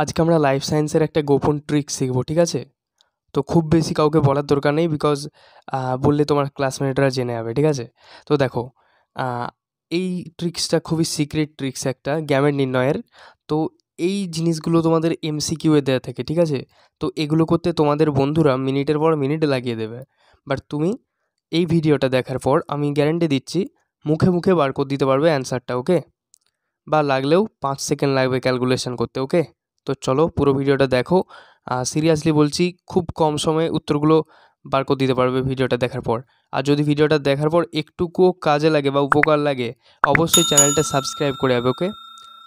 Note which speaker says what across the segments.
Speaker 1: আজকে আমরা লাইফ সায়েন্সের একটা গোপন ট্রিক শিখব ঠিক আছে তো খুব বেশি কাউকে বলার দরকার নেই বিকজ বললে তোমার ক্লাসমেটরা জেনে যাবে ঠিক আছে তো দেখো এই ট্রিক্সটা খুবই সিক্রেট ট্রিক্স একটা গ্যামের নির্ণয়ের তো এই জিনিসগুলো তোমাদের এমসিকিউ এ দেওয়া থাকে ঠিক আছে তো এগুলো করতে তোমাদের বন্ধুরা মিনিটের পর মিনিট লাগিয়ে দেবে বাট তুমি এই ভিডিওটা দেখার পর আমি গ্যারেন্টি দিচ্ছি মুখে মুখে বার করে দিতে পারবে অ্যান্সারটা ওকে বা লাগলেও পাঁচ সেকেন্ড লাগবে ক্যালকুলেশন করতে ওকে তো চলো পুরো ভিডিওটা দেখো আর সিরিয়াসলি বলছি খুব কম সময়ে উত্তরগুলো বার করে দিতে পারবে ভিডিওটা দেখার পর আর যদি ভিডিওটা দেখার পর একটুকুও কাজে লাগে বা উপকার লাগে অবশ্যই চ্যানেলটা সাবস্ক্রাইব করে যাবে ওকে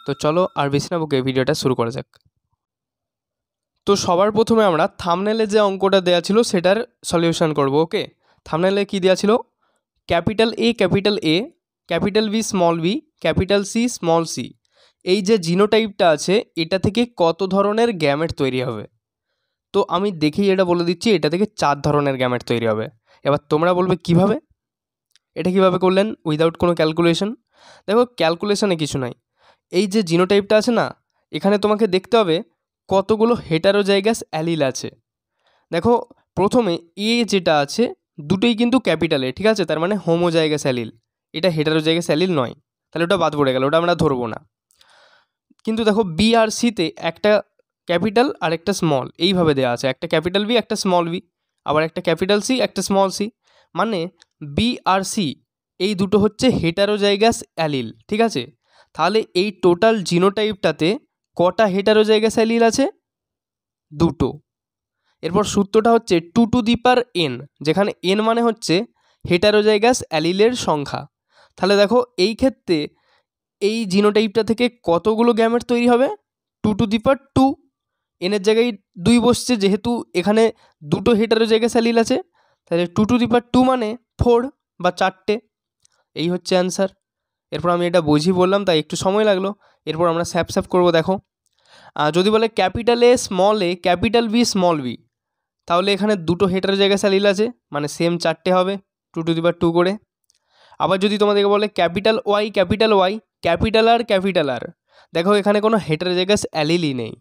Speaker 1: তো চলো আর বেশি না ওকে ভিডিওটা শুরু করা যাক তো সবার প্রথমে আমরা থামনেলে যে অঙ্কটা দেওয়া ছিল সেটার সলিউশন করব ওকে থামনেলে কি দেওয়া ছিল capital A capital A capital B small B capital C small C এই যে জিনোটাইপটা আছে এটা থেকে কত ধরনের গ্যামেট তৈরি হবে তো আমি দেখেই এটা বলে দিচ্ছি এটা থেকে চার ধরনের গ্যামেট তৈরি হবে এবার তোমরা বলবে কিভাবে এটা কিভাবে করলেন উইদাউট কোনো ক্যালকুলেশন দেখো ক্যালকুলেশনে কিছু নাই এই যে জিনোটাইপটা আছে না এখানে তোমাকে দেখতে হবে কতগুলো হেটারো জায়গাস অ্যালিল আছে দেখো প্রথমে এ যেটা আছে দুটোই কিন্তু ক্যাপিটালে ঠিক আছে তার মানে হোমো জায়গা স্যালিল এটা হেটারো জায়গা স্যালিল নয় তাহলে ওটা বাদ পড়ে গেল ওটা আমরা ধরবো না কিন্তু দেখো বি আর সিতে একটা ক্যাপিটাল আর একটা স্মল এইভাবে দেওয়া আছে একটা ক্যাপিটাল বি একটা স্মল বি আবার একটা ক্যাপিটাল সি একটা স্মল সি মানে বি আর সি এই দুটো হচ্ছে হেটারোজাইগাস অ্যালিল ঠিক আছে তাহলে এই টোটাল জিনোটাইপটাতে কটা হেটারোজাইগাস অ্যালিল আছে দুটো এরপর সূত্রটা হচ্ছে two to the power n যেখানে এন মানে হচ্ছে হেটারোজাইগাস অ্যালিলের সংখ্যা তাহলে দেখো এই ক্ষেত্রে এই জিনোটাইপটা থেকে কতগুলো গ্যামেট তৈরি হবে টু টু দি টু এনের জায়গায় দুই বসছে যেহেতু এখানে দুটো হেটারের জায়গায় স্যালিল আছে তাহলে টু টু দি টু মানে ফোর বা চারটে এই হচ্ছে অ্যান্সার এরপর আমি এটা বুঝি বললাম তাই একটু সময় লাগলো এরপর আমরা স্যাপ স্যাপ করবো দেখো যদি বলে capital A small A capital B small B তাহলে এখানে দুটো হেটারের জায়গায় স্যালিল আছে মানে সেম চারটে হবে টু টু দি টু করে আবার যদি তোমাদেরকে বলে capital Y capital Y capital R capital R দেখো এখানে কোনো হেটারোজাইগাস অ্যালিলই নেই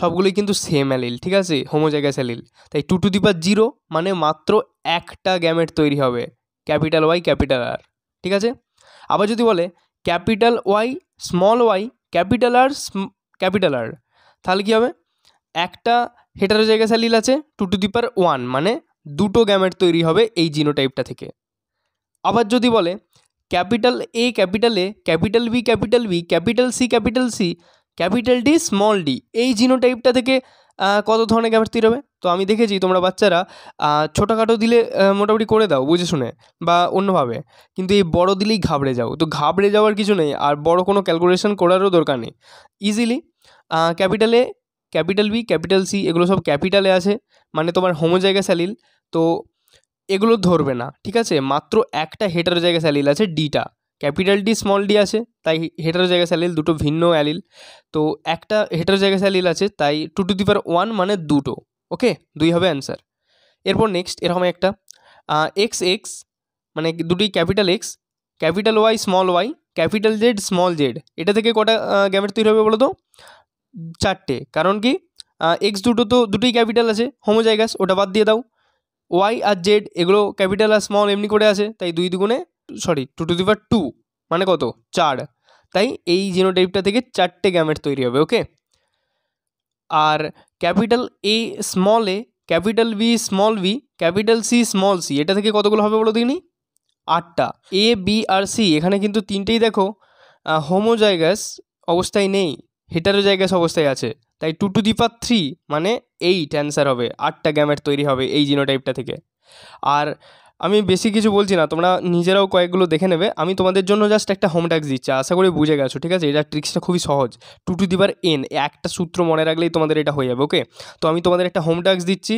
Speaker 1: সবগুলোই কিন্তু সেম অ্যালিল ঠিক আছে জায়গাস অ্যালিল তাই টু টু দিপার জিরো মানে মাত্র একটা গ্যামেট তৈরি হবে ক্যাপিটাল ওয়াই ক্যাপিটাল আর ঠিক আছে আবার যদি বলে capital Y small Y capital R capital R তাহলে কী হবে একটা জায়গাস অ্যালিল আছে টু টু দিপার ওয়ান মানে দুটো গ্যামেট তৈরি হবে এই জিনো টাইপটা থেকে আবার যদি বলে capital A capital A capital B capital B capital C capital C capital D small D এই জিনো টাইপটা থেকে কত ধরনের তৈরি হবে তো আমি দেখেছি তোমরা বাচ্চারা ছোটোখাটো দিলে মোটামুটি করে দাও বুঝে শুনে বা অন্যভাবে কিন্তু এই বড় দিলেই ঘাবড়ে যাও তো ঘাবড়ে যাওয়ার কিছু নেই আর বড় কোনো ক্যালকুলেশন করারও দরকার নেই easily capital A capital B capital C এগুলো সব ক্যাপিটালে আছে মানে তোমার হোমো জায়গা স্যালিল তো এগুলো ধরবে না ঠিক আছে মাত্র একটা হেটার জায়গায় স্যালিল আছে ডিটা ক্যাপিটাল ডি স্মল ডি আছে তাই হেটার জায়গায় স্যালিল দুটো ভিন্ন অ্যালিল তো একটা হেটার জায়গায় স্যালিল আছে তাই টু টু দিপার ওয়ান মানে দুটো ওকে দুই হবে অ্যান্সার এরপর নেক্সট এরকম একটা এক্স এক্স মানে দুটি capital X capital Y small Y capital Z small Z এটা থেকে কটা গ্যামেট তৈরি হবে বলো তো চারটে কারণ কি এক্স দুটো তো দুটোই ক্যাপিটাল আছে হোমো জায়গাস ওটা বাদ দিয়ে দাও ওয়াই আর জেড এগুলো ক্যাপিটাল আর স্মল এমনি করে আছে তাই দুই দুগুণে sorry two to the two মানে কত চার তাই এই জিনোটাইপটা থেকে চারটে গ্যামেট তৈরি হবে ওকে আর capital A small A capital B small B capital C small C এটা থেকে কতগুলো হবে বলো দেখিনি আটটা এ বি আর সি এখানে কিন্তু তিনটেই দেখো হোমোজাইগাস অবস্থায় নেই হেটারোজাইগাস অবস্থায় আছে তাই টু টু দিপার থ্রি মানে এইট অ্যান্সার হবে আটটা গ্যামেট তৈরি হবে এই জিনো টাইপটা থেকে আর আমি বেশি কিছু বলছি না তোমরা নিজেরাও কয়েকগুলো দেখে নেবে আমি তোমাদের জন্য জাস্ট একটা হোম ট্যাক্স দিচ্ছি আশা করি বুঝে গেছো ঠিক আছে এটা ট্রিক্সটা খুবই সহজ টু টু দিবার এন একটা সূত্র মনে রাখলেই তোমাদের এটা হয়ে যাবে ওকে তো আমি তোমাদের একটা হোম ট্যাক্স দিচ্ছি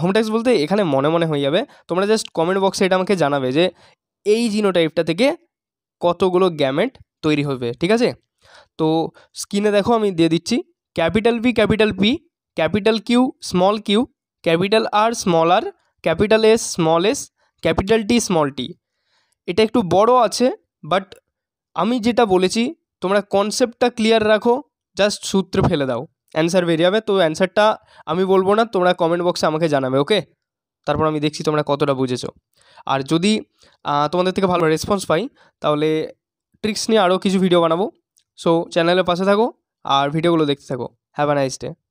Speaker 1: হোম ট্যাক্স বলতে এখানে মনে মনে হয়ে যাবে তোমরা জাস্ট কমেন্ট বক্সে এটা আমাকে জানাবে যে এই জিনো টাইপটা থেকে কতগুলো গ্যামেট তৈরি হবে ঠিক আছে তো স্ক্রিনে দেখো আমি দিয়ে দিচ্ছি capital P capital P capital Q small Q capital আর small R capital S small S capital T small T এটা একটু বড় আছে বাট আমি যেটা বলেছি তোমরা কনসেপ্টটা ক্লিয়ার রাখো জাস্ট সূত্রে ফেলে দাও অ্যান্সার বেরিয়ে যাবে তো অ্যান্সারটা আমি বলবো না তোমরা কমেন্ট বক্সে আমাকে জানাবে ওকে তারপর আমি দেখছি তোমরা কতটা বুঝেছো আর যদি তোমাদের থেকে ভালো রেসপন্স পাই তাহলে ট্রিক্স নিয়ে আরও কিছু ভিডিও বানাবো সো চ্যানেলের পাশে থাকো আর ভিডিওগুলো দেখতে থাকো হ্যাভ আ নাইস ডে